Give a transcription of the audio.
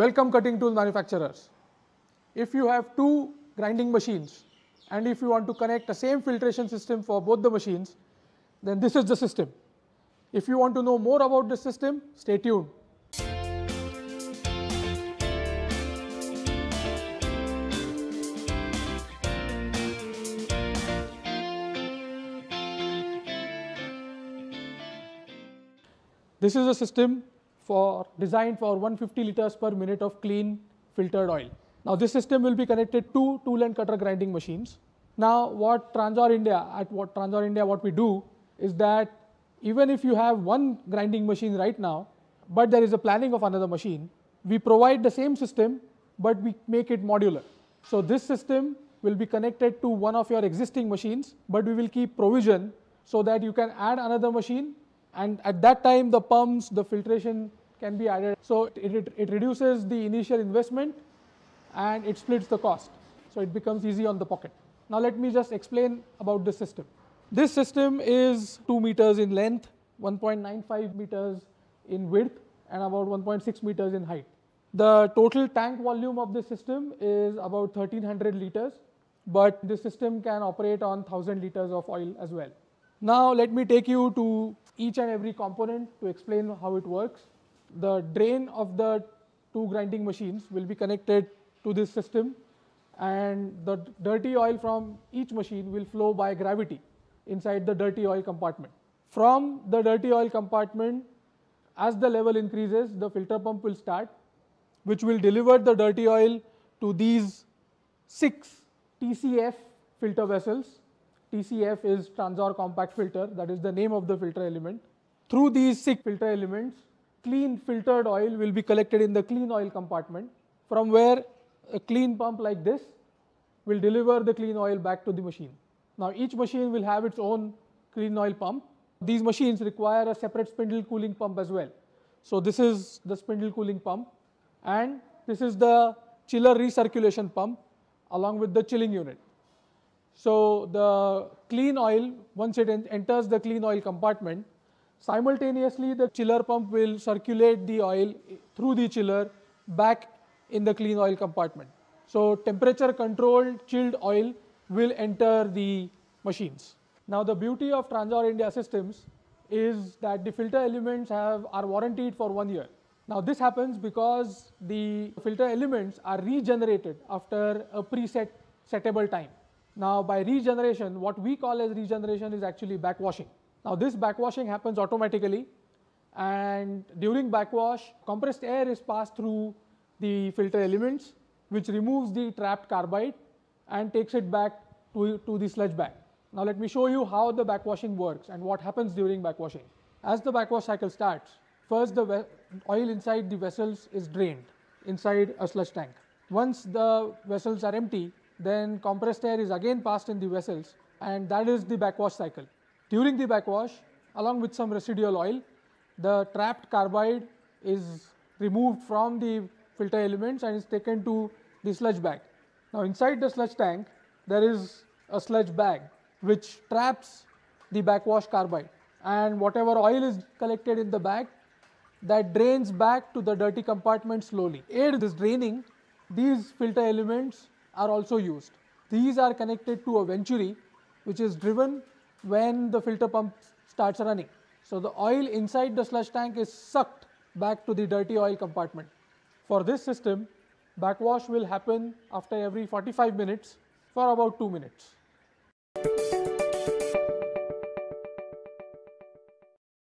Welcome cutting tool manufacturers. If you have two grinding machines and if you want to connect the same filtration system for both the machines, then this is the system. If you want to know more about this system, stay tuned. This is a system for designed for 150 liters per minute of clean filtered oil. Now this system will be connected to tool and cutter grinding machines. Now what Transor India, at what Transor India what we do is that even if you have one grinding machine right now, but there is a planning of another machine, we provide the same system, but we make it modular. So this system will be connected to one of your existing machines, but we will keep provision so that you can add another machine and at that time, the pumps, the filtration can be added. So it, it, it reduces the initial investment and it splits the cost. So it becomes easy on the pocket. Now let me just explain about this system. This system is 2 meters in length, 1.95 meters in width and about 1.6 meters in height. The total tank volume of this system is about 1300 liters, but this system can operate on 1000 liters of oil as well. Now let me take you to each and every component to explain how it works. The drain of the two grinding machines will be connected to this system and the dirty oil from each machine will flow by gravity inside the dirty oil compartment. From the dirty oil compartment, as the level increases, the filter pump will start, which will deliver the dirty oil to these 6 TCF filter vessels TCF is Transor Compact Filter, that is the name of the filter element. Through these six filter elements, clean filtered oil will be collected in the clean oil compartment from where a clean pump like this will deliver the clean oil back to the machine. Now each machine will have its own clean oil pump. These machines require a separate spindle cooling pump as well. So this is the spindle cooling pump and this is the chiller recirculation pump along with the chilling unit. So, the clean oil, once it enters the clean oil compartment, simultaneously the chiller pump will circulate the oil through the chiller back in the clean oil compartment. So, temperature controlled chilled oil will enter the machines. Now, the beauty of Transor India systems is that the filter elements have, are warranted for one year. Now, this happens because the filter elements are regenerated after a preset settable time. Now by regeneration, what we call as regeneration is actually backwashing. Now this backwashing happens automatically and during backwash, compressed air is passed through the filter elements which removes the trapped carbide and takes it back to, to the sludge bag. Now let me show you how the backwashing works and what happens during backwashing. As the backwash cycle starts, first the oil inside the vessels is drained inside a sludge tank. Once the vessels are empty, then compressed air is again passed in the vessels and that is the backwash cycle. During the backwash along with some residual oil, the trapped carbide is removed from the filter elements and is taken to the sludge bag. Now inside the sludge tank there is a sludge bag which traps the backwash carbide and whatever oil is collected in the bag that drains back to the dirty compartment slowly. Aid this draining, these filter elements are also used. These are connected to a venturi which is driven when the filter pump starts running. So, the oil inside the slush tank is sucked back to the dirty oil compartment. For this system, backwash will happen after every 45 minutes for about 2 minutes.